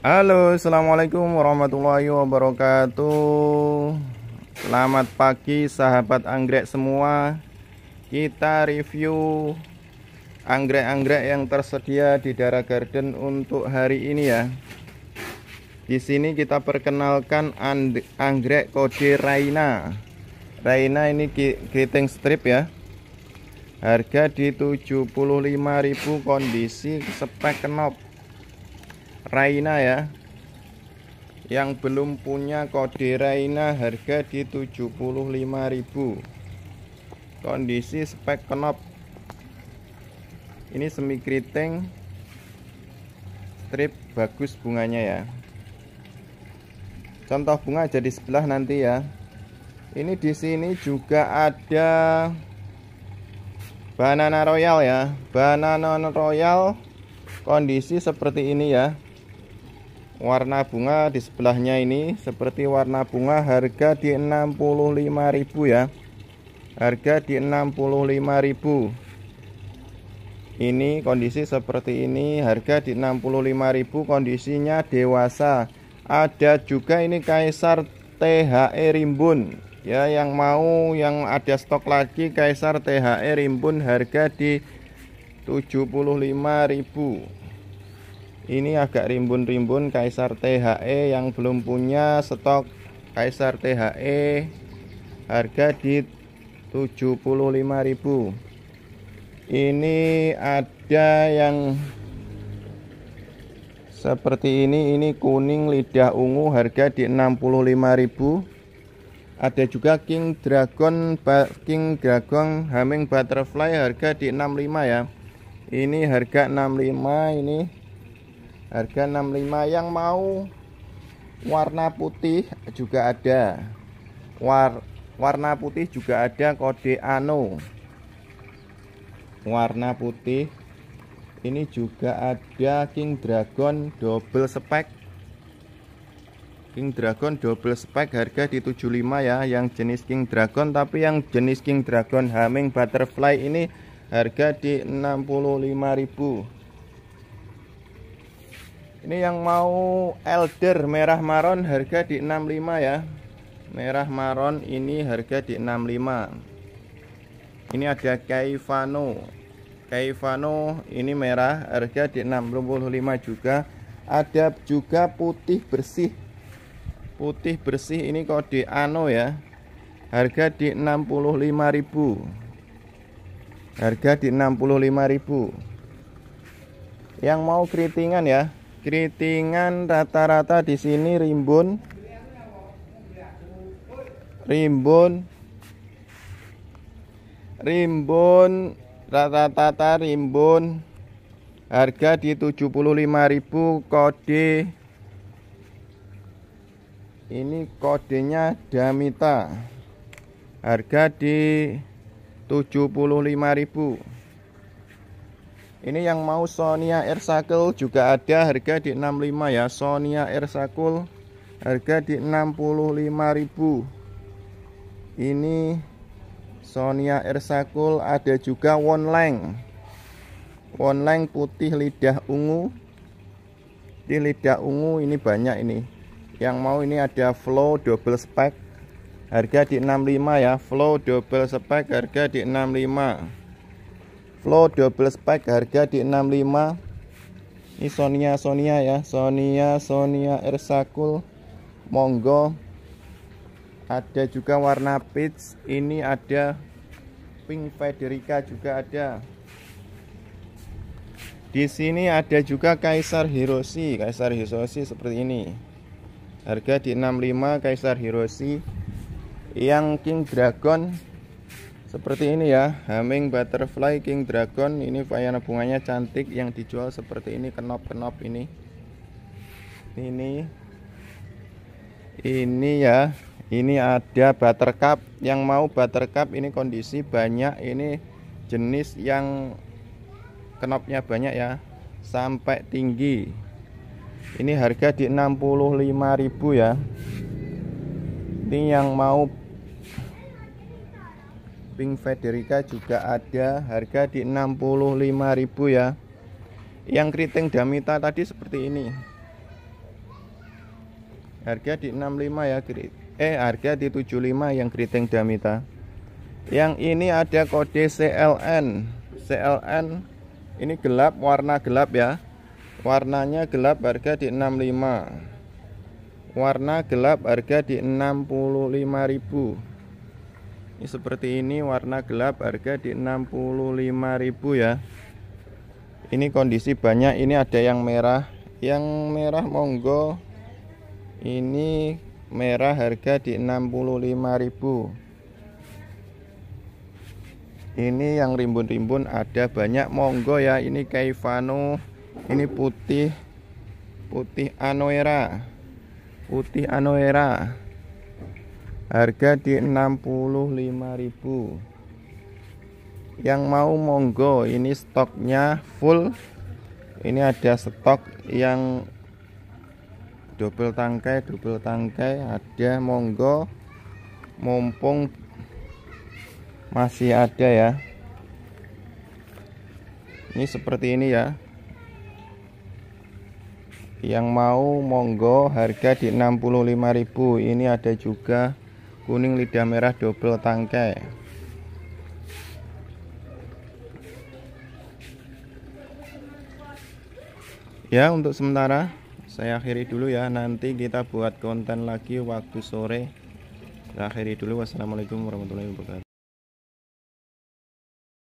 Halo, assalamualaikum warahmatullahi wabarakatuh. Selamat pagi, sahabat anggrek semua. Kita review anggrek-anggrek yang tersedia di daerah Garden untuk hari ini, ya. Di sini kita perkenalkan anggrek kode Raina. Raina ini keriting strip, ya. Harga di 75.000 kondisi spek knob. Raina ya yang belum punya kode Raina harga di 75.000 kondisi spek kenop ini semi keriting strip bagus bunganya ya contoh bunga jadi sebelah nanti ya ini di sini juga ada banana royal ya banana royal kondisi seperti ini ya warna bunga di sebelahnya ini seperti warna bunga harga di 65000 ya harga di 65000 ini kondisi seperti ini harga di 65000 kondisinya dewasa ada juga ini kaisar THE Rimbun ya yang mau yang ada stok lagi kaisar THE Rimbun harga di 75000 ini agak rimbun-rimbun Kaisar THE yang belum punya stok Kaisar THE harga di 75.000 ini ada yang seperti ini ini kuning lidah ungu harga di 65.000 ada juga King Dragon King Dragon Humming Butterfly harga di 65 ya ini harga 65 ini harga 65 yang mau warna putih juga ada War, warna putih juga ada kode ano warna putih ini juga ada King Dragon double spek King Dragon double spek harga di 75 ya yang jenis King Dragon tapi yang jenis King Dragon Humming Butterfly ini harga di 65.000 ini yang mau elder merah maron harga di 65 ya merah maron ini harga di 65 ini ada Kaivano Kaivano ini merah harga di 65 juga ada juga putih bersih putih bersih ini kode ano ya harga di 65.000 harga di 65.000 yang mau keritingan ya Kritingan rata-rata di sini rimbun. Rimbun. Rimbun rata-rata rimbun. Harga di 75.000 kode. Ini kodenya Damita. Harga di 75.000. Ini yang mau Sonia Aircycle juga ada harga di 65 ya. Sonia Aircycle harga di 65.000. Ini Sonia Aircycle ada juga Wonleng. Wonleng putih lidah ungu. Di lidah ungu ini banyak ini. Yang mau ini ada Flow double spec harga di 65 ya. Flow double spec harga di 65. Flow double spike harga di 65. Ini Sonia Sonia ya, Sonia Sonia Ersakul. Monggo. Ada juga warna peach, ini ada pink Federica juga ada. Di sini ada juga Kaisar Hiroshi, Kaisar Hiroshi seperti ini. Harga di 65 Kaisar Hiroshi yang King Dragon seperti ini ya Humming Butterfly King Dragon ini vayana bunganya cantik yang dijual seperti ini kenop-kenop ini ini ini ya ini ada buttercup yang mau buttercup ini kondisi banyak ini jenis yang kenopnya banyak ya sampai tinggi ini harga di 65.000 ya ini yang mau samping Federica juga ada harga di 65.000 ya yang keriting damita tadi seperti ini harga di 65 ya eh harga di 75 yang keriting damita yang ini ada kode CLN CLN ini gelap warna gelap ya warnanya gelap harga di 65 warna gelap harga di 65.000 ini seperti ini warna gelap harga di 65.000 ya ini kondisi banyak ini ada yang merah yang merah monggo ini merah harga di 65.000 ini yang rimbun-rimbun ada banyak monggo ya ini kaivano ini putih putih anuera, putih anuera harga di 65.000 yang mau monggo ini stoknya full ini ada stok yang double tangkai double tangkai ada monggo mumpung masih ada ya ini seperti ini ya yang mau monggo harga di 65.000 ini ada juga kuning lidah merah double tangkai ya untuk sementara saya akhiri dulu ya nanti kita buat konten lagi waktu sore saya akhiri dulu wassalamualaikum warahmatullahi wabarakatuh